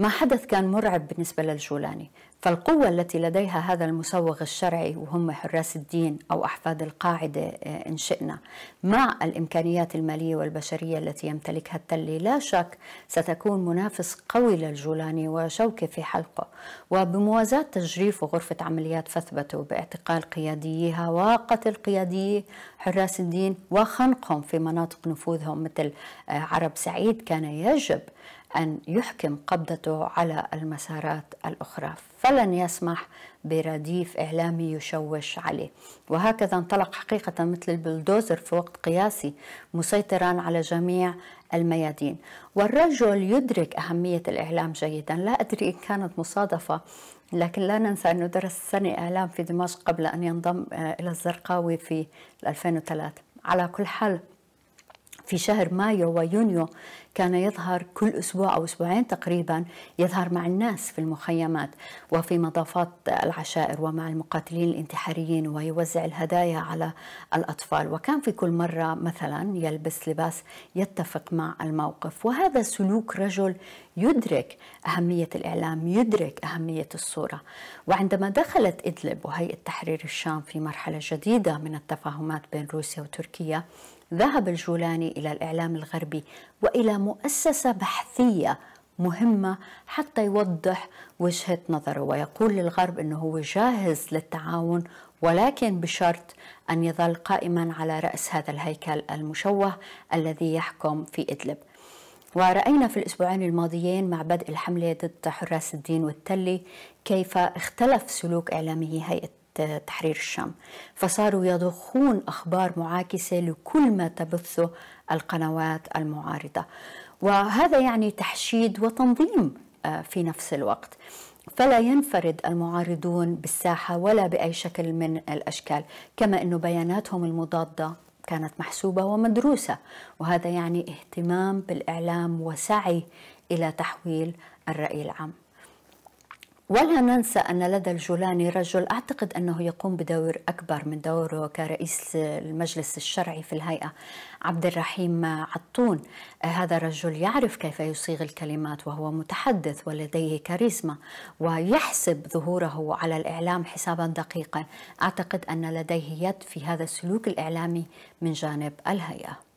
ما حدث كان مرعب بالنسبة للجولاني فالقوة التي لديها هذا المسوغ الشرعي وهم حراس الدين أو أحفاد القاعدة آه، إن شئنا مع الإمكانيات المالية والبشرية التي يمتلكها التلي لا شك ستكون منافس قوي للجولاني وشوكة في حلقه وبموازاة تجريف غرفة عمليات فثبته باعتقال قياديها وقتل قيادي حراس الدين وخنقهم في مناطق نفوذهم مثل آه، عرب سعيد كان يجب أن يحكم قبضته على المسارات الأخرى فلن يسمح برديف إعلامي يشوش عليه وهكذا انطلق حقيقة مثل البلدوزر في وقت قياسي مسيطرا على جميع الميادين والرجل يدرك أهمية الإعلام جيدا لا أدري إن كانت مصادفة لكن لا ننسى أنه درس سنة إعلام في دمشق قبل أن ينضم آه، إلى الزرقاوي في 2003 على كل حال في شهر مايو ويونيو كان يظهر كل أسبوع أو أسبوعين تقريبا يظهر مع الناس في المخيمات وفي مضافات العشائر ومع المقاتلين الانتحاريين ويوزع الهدايا على الأطفال وكان في كل مرة مثلا يلبس لباس يتفق مع الموقف وهذا سلوك رجل يدرك أهمية الإعلام يدرك أهمية الصورة وعندما دخلت إدلب وهيئة تحرير الشام في مرحلة جديدة من التفاهمات بين روسيا وتركيا ذهب الجولاني إلى الإعلام الغربي وإلى مؤسسة بحثية مهمة حتى يوضح وجهة نظره ويقول للغرب أنه هو جاهز للتعاون ولكن بشرط أن يظل قائما على رأس هذا الهيكل المشوه الذي يحكم في إدلب ورأينا في الأسبوعين الماضيين مع بدء الحملة ضد حراس الدين والتلي كيف اختلف سلوك إعلامي هيئة تحرير الشام فصاروا يضخون أخبار معاكسة لكل ما تبثه القنوات المعارضة وهذا يعني تحشيد وتنظيم آه، في نفس الوقت فلا ينفرد المعارضون بالساحة ولا بأي شكل من الأشكال كما أن بياناتهم المضادة كانت محسوبة ومدروسة وهذا يعني اهتمام بالإعلام وسعي إلى تحويل الرأي العام ولا ننسى أن لدى الجولاني رجل أعتقد أنه يقوم بدور أكبر من دوره كرئيس المجلس الشرعي في الهيئة عبد الرحيم عطون هذا الرجل يعرف كيف يصيغ الكلمات وهو متحدث ولديه كاريزما ويحسب ظهوره على الإعلام حسابا دقيقا أعتقد أن لديه يد في هذا السلوك الإعلامي من جانب الهيئة